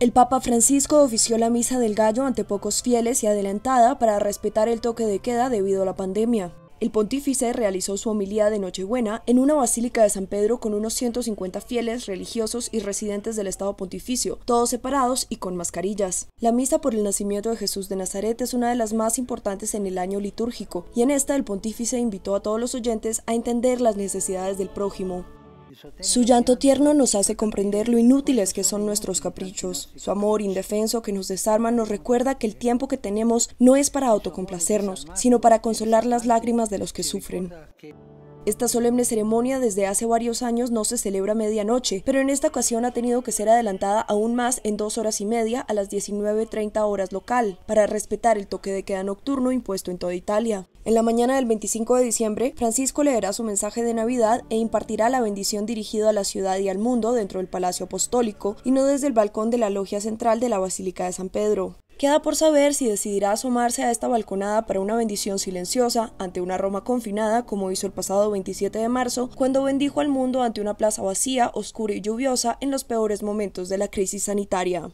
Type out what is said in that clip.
El Papa Francisco ofició la Misa del Gallo ante pocos fieles y adelantada para respetar el toque de queda debido a la pandemia. El pontífice realizó su homilía de Nochebuena en una basílica de San Pedro con unos 150 fieles religiosos y residentes del Estado pontificio, todos separados y con mascarillas. La misa por el nacimiento de Jesús de Nazaret es una de las más importantes en el año litúrgico, y en esta el pontífice invitó a todos los oyentes a entender las necesidades del prójimo. Su llanto tierno nos hace comprender lo inútiles que son nuestros caprichos. Su amor indefenso que nos desarma nos recuerda que el tiempo que tenemos no es para autocomplacernos, sino para consolar las lágrimas de los que sufren. Esta solemne ceremonia desde hace varios años no se celebra medianoche, pero en esta ocasión ha tenido que ser adelantada aún más en dos horas y media a las 19.30 horas local, para respetar el toque de queda nocturno impuesto en toda Italia. En la mañana del 25 de diciembre, Francisco leerá su mensaje de Navidad e impartirá la bendición dirigida a la ciudad y al mundo dentro del Palacio Apostólico y no desde el balcón de la logia central de la Basílica de San Pedro. Queda por saber si decidirá asomarse a esta balconada para una bendición silenciosa ante una Roma confinada, como hizo el pasado 27 de marzo, cuando bendijo al mundo ante una plaza vacía, oscura y lluviosa en los peores momentos de la crisis sanitaria.